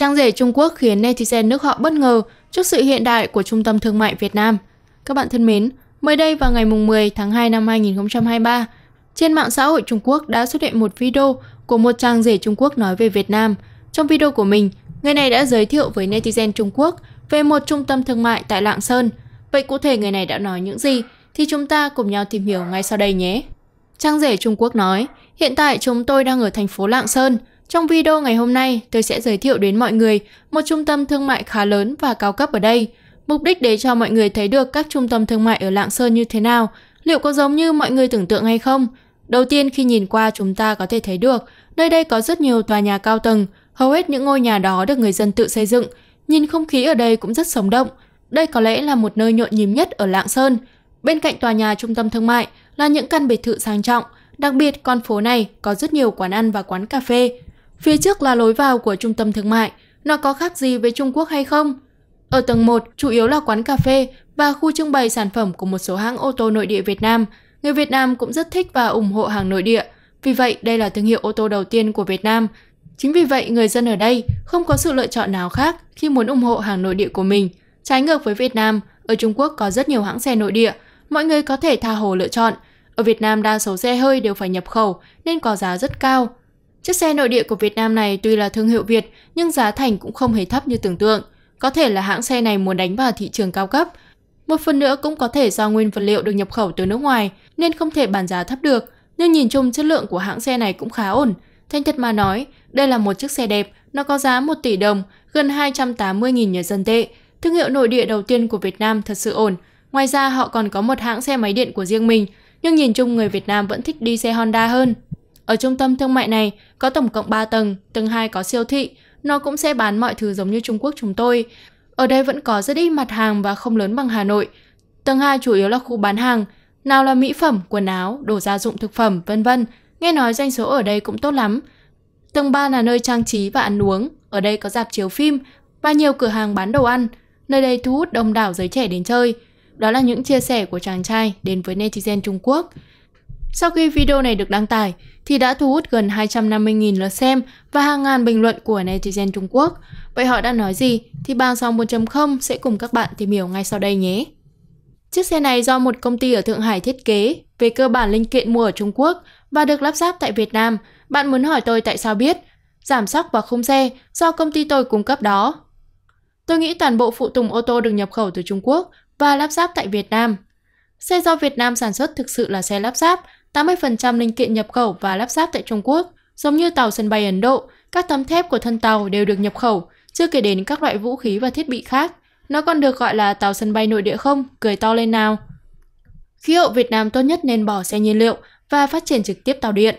Trang rể Trung Quốc khiến netizen nước họ bất ngờ trước sự hiện đại của Trung tâm Thương mại Việt Nam. Các bạn thân mến, mới đây vào ngày 10 tháng 2 năm 2023, trên mạng xã hội Trung Quốc đã xuất hiện một video của một trang rể Trung Quốc nói về Việt Nam. Trong video của mình, người này đã giới thiệu với netizen Trung Quốc về một trung tâm thương mại tại Lạng Sơn. Vậy cụ thể người này đã nói những gì thì chúng ta cùng nhau tìm hiểu ngay sau đây nhé. Trang rể Trung Quốc nói, hiện tại chúng tôi đang ở thành phố Lạng Sơn – trong video ngày hôm nay, tôi sẽ giới thiệu đến mọi người một trung tâm thương mại khá lớn và cao cấp ở đây. Mục đích để cho mọi người thấy được các trung tâm thương mại ở Lạng Sơn như thế nào, liệu có giống như mọi người tưởng tượng hay không? Đầu tiên khi nhìn qua chúng ta có thể thấy được, nơi đây có rất nhiều tòa nhà cao tầng, hầu hết những ngôi nhà đó được người dân tự xây dựng. Nhìn không khí ở đây cũng rất sống động. Đây có lẽ là một nơi nhộn nhím nhất ở Lạng Sơn. Bên cạnh tòa nhà trung tâm thương mại là những căn biệt thự sang trọng, đặc biệt con phố này có rất nhiều quán ăn và quán cà phê. Phía trước là lối vào của trung tâm thương mại. Nó có khác gì với Trung Quốc hay không? Ở tầng 1 chủ yếu là quán cà phê và khu trưng bày sản phẩm của một số hãng ô tô nội địa Việt Nam. Người Việt Nam cũng rất thích và ủng hộ hàng nội địa. Vì vậy, đây là thương hiệu ô tô đầu tiên của Việt Nam. Chính vì vậy, người dân ở đây không có sự lựa chọn nào khác khi muốn ủng hộ hàng nội địa của mình. Trái ngược với Việt Nam, ở Trung Quốc có rất nhiều hãng xe nội địa, mọi người có thể tha hồ lựa chọn. Ở Việt Nam đa số xe hơi đều phải nhập khẩu nên có giá rất cao, Chiếc xe nội địa của Việt Nam này tuy là thương hiệu Việt nhưng giá thành cũng không hề thấp như tưởng tượng. Có thể là hãng xe này muốn đánh vào thị trường cao cấp. Một phần nữa cũng có thể do nguyên vật liệu được nhập khẩu từ nước ngoài nên không thể bán giá thấp được. Nhưng nhìn chung chất lượng của hãng xe này cũng khá ổn. Thanh thật mà nói, đây là một chiếc xe đẹp, nó có giá 1 tỷ đồng, gần 280.000 nhân dân tệ. Thương hiệu nội địa đầu tiên của Việt Nam thật sự ổn. Ngoài ra họ còn có một hãng xe máy điện của riêng mình, nhưng nhìn chung người Việt Nam vẫn thích đi xe Honda hơn. Ở trung tâm thương mại này có tổng cộng 3 tầng, tầng 2 có siêu thị, nó cũng sẽ bán mọi thứ giống như Trung Quốc chúng tôi. Ở đây vẫn có rất ít mặt hàng và không lớn bằng Hà Nội. Tầng 2 chủ yếu là khu bán hàng, nào là mỹ phẩm, quần áo, đồ gia dụng thực phẩm, vân vân. Nghe nói doanh số ở đây cũng tốt lắm. Tầng 3 là nơi trang trí và ăn uống, ở đây có dạp chiếu phim và nhiều cửa hàng bán đồ ăn. Nơi đây thu hút đông đảo giới trẻ đến chơi. Đó là những chia sẻ của chàng trai đến với netizen Trung Quốc – sau khi video này được đăng tải, thì đã thu hút gần 250.000 lượt xem và hàng ngàn bình luận của netizen Trung Quốc. Vậy họ đã nói gì thì bàn song 1.0 sẽ cùng các bạn tìm hiểu ngay sau đây nhé. Chiếc xe này do một công ty ở Thượng Hải thiết kế, về cơ bản linh kiện mua ở Trung Quốc và được lắp ráp tại Việt Nam. Bạn muốn hỏi tôi tại sao biết? Giảm sóc và khung xe do công ty tôi cung cấp đó. Tôi nghĩ toàn bộ phụ tùng ô tô được nhập khẩu từ Trung Quốc và lắp ráp tại Việt Nam. Xe do Việt Nam sản xuất thực sự là xe lắp ráp 80% linh kiện nhập khẩu và lắp ráp tại Trung Quốc. Giống như tàu sân bay Ấn Độ, các tấm thép của thân tàu đều được nhập khẩu, chưa kể đến các loại vũ khí và thiết bị khác. Nó còn được gọi là tàu sân bay nội địa không, cười to lên nào. Khí hậu Việt Nam tốt nhất nên bỏ xe nhiên liệu và phát triển trực tiếp tàu điện.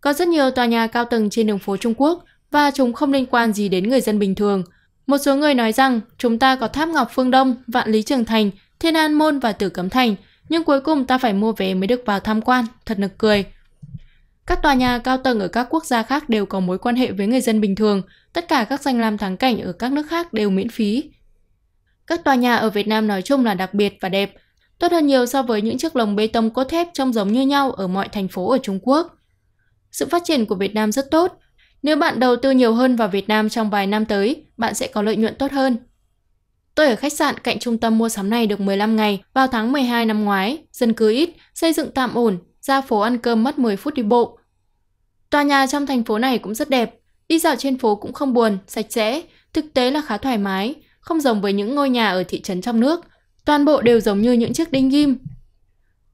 Có rất nhiều tòa nhà cao tầng trên đường phố Trung Quốc và chúng không liên quan gì đến người dân bình thường. Một số người nói rằng chúng ta có tháp Ngọc Phương Đông, Vạn Lý Trường Thành, Thiên An Môn và Tử Cấm Thành – nhưng cuối cùng ta phải mua vé mới được vào tham quan, thật nực cười. Các tòa nhà cao tầng ở các quốc gia khác đều có mối quan hệ với người dân bình thường, tất cả các danh lam thắng cảnh ở các nước khác đều miễn phí. Các tòa nhà ở Việt Nam nói chung là đặc biệt và đẹp, tốt hơn nhiều so với những chiếc lồng bê tông cốt thép trông giống như nhau ở mọi thành phố ở Trung Quốc. Sự phát triển của Việt Nam rất tốt. Nếu bạn đầu tư nhiều hơn vào Việt Nam trong vài năm tới, bạn sẽ có lợi nhuận tốt hơn. Tôi ở khách sạn cạnh trung tâm mua sắm này được 15 ngày vào tháng 12 năm ngoái, dân cư ít, xây dựng tạm ổn, ra phố ăn cơm mất 10 phút đi bộ. Tòa nhà trong thành phố này cũng rất đẹp, đi dạo trên phố cũng không buồn, sạch sẽ, thực tế là khá thoải mái, không giống với những ngôi nhà ở thị trấn trong nước. Toàn bộ đều giống như những chiếc đinh ghim.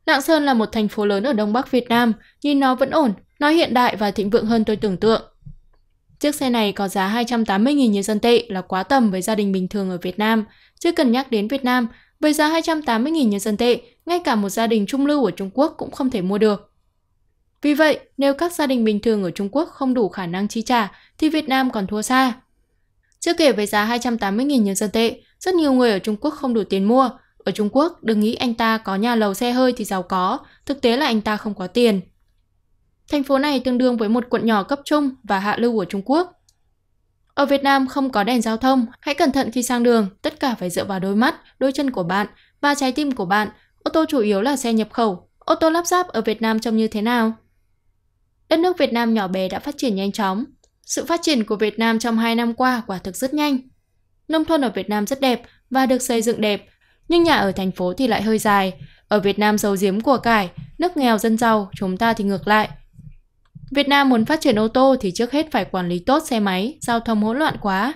Lạng Sơn là một thành phố lớn ở Đông Bắc Việt Nam, nhìn nó vẫn ổn, nó hiện đại và thịnh vượng hơn tôi tưởng tượng. Chiếc xe này có giá 280.000 nhân dân tệ là quá tầm với gia đình bình thường ở Việt Nam. chưa cần nhắc đến Việt Nam, với giá 280.000 nhân dân tệ, ngay cả một gia đình trung lưu ở Trung Quốc cũng không thể mua được. Vì vậy, nếu các gia đình bình thường ở Trung Quốc không đủ khả năng chi trả, thì Việt Nam còn thua xa. Chưa kể với giá 280.000 nhân dân tệ, rất nhiều người ở Trung Quốc không đủ tiền mua. Ở Trung Quốc, đừng nghĩ anh ta có nhà lầu xe hơi thì giàu có, thực tế là anh ta không có tiền. Thành phố này tương đương với một quận nhỏ cấp trung và hạ lưu của Trung Quốc. Ở Việt Nam không có đèn giao thông, hãy cẩn thận khi sang đường, tất cả phải dựa vào đôi mắt, đôi chân của bạn và trái tim của bạn. Ô tô chủ yếu là xe nhập khẩu. Ô tô lắp ráp ở Việt Nam trông như thế nào? Đất nước Việt Nam nhỏ bé đã phát triển nhanh chóng. Sự phát triển của Việt Nam trong 2 năm qua quả thực rất nhanh. Nông thôn ở Việt Nam rất đẹp và được xây dựng đẹp, nhưng nhà ở thành phố thì lại hơi dài. Ở Việt Nam giàu giếm của cải, nước nghèo dân giàu, chúng ta thì ngược lại – Việt Nam muốn phát triển ô tô thì trước hết phải quản lý tốt xe máy, giao thông hỗn loạn quá.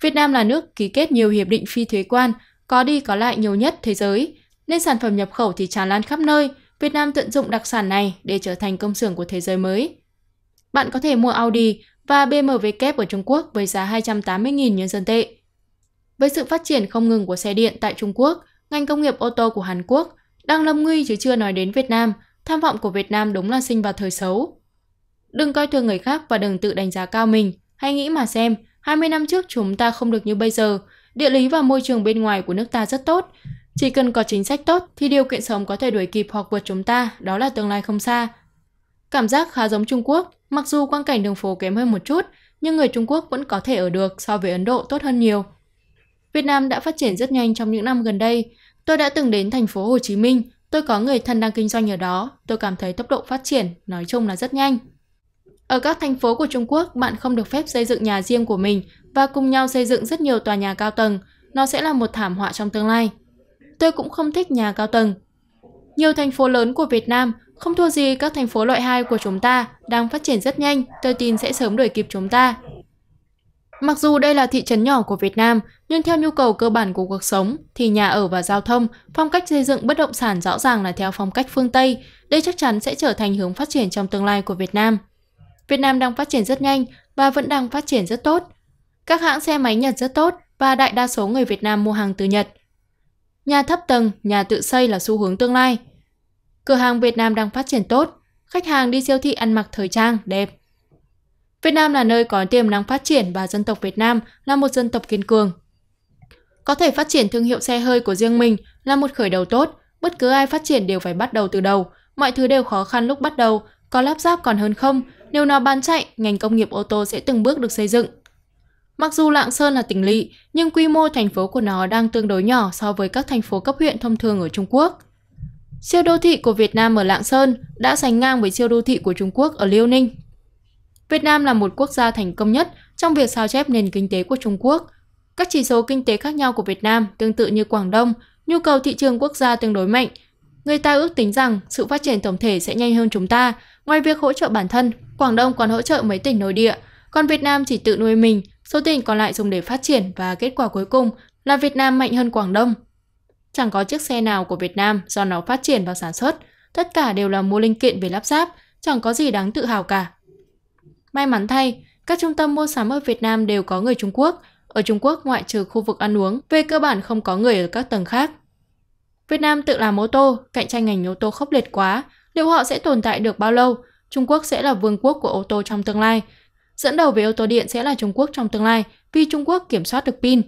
Việt Nam là nước ký kết nhiều hiệp định phi thuế quan, có đi có lại nhiều nhất thế giới, nên sản phẩm nhập khẩu thì tràn lan khắp nơi. Việt Nam tận dụng đặc sản này để trở thành công xưởng của thế giới mới. Bạn có thể mua Audi và BMW kép ở Trung Quốc với giá 280.000 nhân dân tệ. Với sự phát triển không ngừng của xe điện tại Trung Quốc, ngành công nghiệp ô tô của Hàn Quốc đang lâm nguy chứ chưa nói đến Việt Nam, tham vọng của Việt Nam đúng là sinh vào thời xấu. Đừng coi thường người khác và đừng tự đánh giá cao mình. Hãy nghĩ mà xem, 20 năm trước chúng ta không được như bây giờ. Địa lý và môi trường bên ngoài của nước ta rất tốt. Chỉ cần có chính sách tốt thì điều kiện sống có thể đuổi kịp hoặc vượt chúng ta, đó là tương lai không xa. Cảm giác khá giống Trung Quốc, mặc dù quang cảnh đường phố kém hơn một chút, nhưng người Trung Quốc vẫn có thể ở được so với Ấn Độ tốt hơn nhiều. Việt Nam đã phát triển rất nhanh trong những năm gần đây. Tôi đã từng đến thành phố Hồ Chí Minh, tôi có người thân đang kinh doanh ở đó, tôi cảm thấy tốc độ phát triển nói chung là rất nhanh. Ở các thành phố của Trung Quốc, bạn không được phép xây dựng nhà riêng của mình và cùng nhau xây dựng rất nhiều tòa nhà cao tầng. Nó sẽ là một thảm họa trong tương lai. Tôi cũng không thích nhà cao tầng. Nhiều thành phố lớn của Việt Nam không thua gì các thành phố loại 2 của chúng ta đang phát triển rất nhanh, tôi tin sẽ sớm đuổi kịp chúng ta. Mặc dù đây là thị trấn nhỏ của Việt Nam, nhưng theo nhu cầu cơ bản của cuộc sống thì nhà ở và giao thông, phong cách xây dựng bất động sản rõ ràng là theo phong cách phương Tây, đây chắc chắn sẽ trở thành hướng phát triển trong tương lai của Việt Nam. Việt Nam đang phát triển rất nhanh và vẫn đang phát triển rất tốt. Các hãng xe máy Nhật rất tốt và đại đa số người Việt Nam mua hàng từ Nhật. Nhà thấp tầng, nhà tự xây là xu hướng tương lai. Cửa hàng Việt Nam đang phát triển tốt, khách hàng đi siêu thị ăn mặc thời trang, đẹp. Việt Nam là nơi có tiềm năng phát triển và dân tộc Việt Nam là một dân tộc kiên cường. Có thể phát triển thương hiệu xe hơi của riêng mình là một khởi đầu tốt, bất cứ ai phát triển đều phải bắt đầu từ đầu, mọi thứ đều khó khăn lúc bắt đầu, có lắp ráp còn hơn không, nếu nó bán chạy, ngành công nghiệp ô tô sẽ từng bước được xây dựng. Mặc dù Lạng Sơn là tỉnh lỵ, nhưng quy mô thành phố của nó đang tương đối nhỏ so với các thành phố cấp huyện thông thường ở Trung Quốc. Siêu đô thị của Việt Nam ở Lạng Sơn đã sánh ngang với siêu đô thị của Trung Quốc ở Liêu Ninh. Việt Nam là một quốc gia thành công nhất trong việc sao chép nền kinh tế của Trung Quốc. Các chỉ số kinh tế khác nhau của Việt Nam tương tự như Quảng Đông, nhu cầu thị trường quốc gia tương đối mạnh. Người ta ước tính rằng sự phát triển tổng thể sẽ nhanh hơn chúng ta, Ngoài việc hỗ trợ bản thân, Quảng Đông còn hỗ trợ mấy tỉnh nội địa, còn Việt Nam chỉ tự nuôi mình, số tỉnh còn lại dùng để phát triển và kết quả cuối cùng là Việt Nam mạnh hơn Quảng Đông. Chẳng có chiếc xe nào của Việt Nam do nó phát triển và sản xuất, tất cả đều là mua linh kiện về lắp ráp, chẳng có gì đáng tự hào cả. May mắn thay, các trung tâm mua sắm ở Việt Nam đều có người Trung Quốc, ở Trung Quốc ngoại trừ khu vực ăn uống, về cơ bản không có người ở các tầng khác. Việt Nam tự làm ô tô, cạnh tranh ngành ô tô khốc liệt quá, Liệu họ sẽ tồn tại được bao lâu? Trung Quốc sẽ là vương quốc của ô tô trong tương lai. Dẫn đầu về ô tô điện sẽ là Trung Quốc trong tương lai vì Trung Quốc kiểm soát được pin.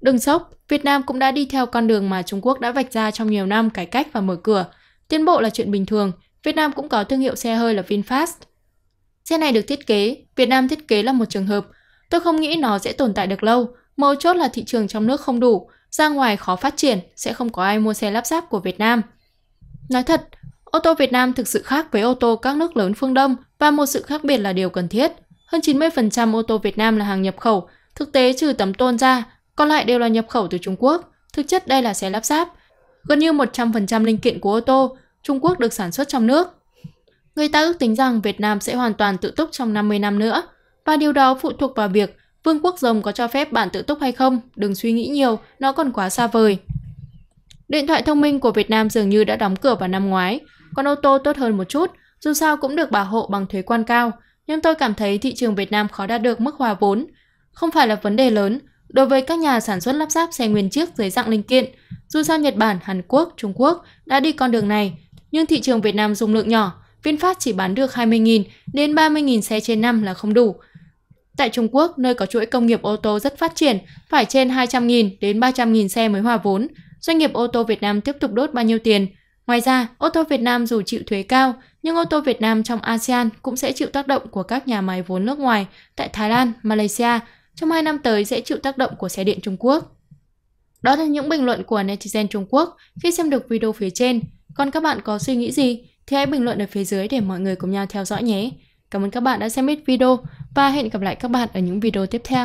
Đừng sốc, Việt Nam cũng đã đi theo con đường mà Trung Quốc đã vạch ra trong nhiều năm cải cách và mở cửa. Tiến bộ là chuyện bình thường, Việt Nam cũng có thương hiệu xe hơi là VinFast. Xe này được thiết kế, Việt Nam thiết kế là một trường hợp. Tôi không nghĩ nó sẽ tồn tại được lâu, mấu chốt là thị trường trong nước không đủ, ra ngoài khó phát triển, sẽ không có ai mua xe lắp ráp của Việt Nam. Nói thật, Ô tô Việt Nam thực sự khác với ô tô các nước lớn phương Đông và một sự khác biệt là điều cần thiết. Hơn 90% ô tô Việt Nam là hàng nhập khẩu, thực tế trừ tấm tôn ra, còn lại đều là nhập khẩu từ Trung Quốc. Thực chất đây là xe lắp ráp. Gần như 100% linh kiện của ô tô Trung Quốc được sản xuất trong nước. Người ta ước tính rằng Việt Nam sẽ hoàn toàn tự túc trong 50 năm nữa, và điều đó phụ thuộc vào việc Vương quốc rồng có cho phép bạn tự túc hay không, đừng suy nghĩ nhiều, nó còn quá xa vời. Điện thoại thông minh của Việt Nam dường như đã đóng cửa vào năm ngoái, còn ô tô tốt hơn một chút, dù sao cũng được bảo hộ bằng thuế quan cao, nhưng tôi cảm thấy thị trường Việt Nam khó đạt được mức hòa vốn. Không phải là vấn đề lớn đối với các nhà sản xuất lắp ráp xe nguyên chiếc dưới dạng linh kiện. Dù sao Nhật Bản, Hàn Quốc, Trung Quốc đã đi con đường này, nhưng thị trường Việt Nam dung lượng nhỏ, VinFast chỉ bán được 20.000 đến 30.000 xe trên năm là không đủ. Tại Trung Quốc, nơi có chuỗi công nghiệp ô tô rất phát triển, phải trên 200.000 đến 300.000 xe mới hòa vốn, doanh nghiệp ô tô Việt Nam tiếp tục đốt bao nhiêu tiền – Ngoài ra, ô tô Việt Nam dù chịu thuế cao, nhưng ô tô Việt Nam trong ASEAN cũng sẽ chịu tác động của các nhà máy vốn nước ngoài tại Thái Lan, Malaysia, trong hai năm tới sẽ chịu tác động của xe điện Trung Quốc. Đó là những bình luận của netizen Trung Quốc khi xem được video phía trên. Còn các bạn có suy nghĩ gì thì hãy bình luận ở phía dưới để mọi người cùng nhau theo dõi nhé. Cảm ơn các bạn đã xem hết video và hẹn gặp lại các bạn ở những video tiếp theo.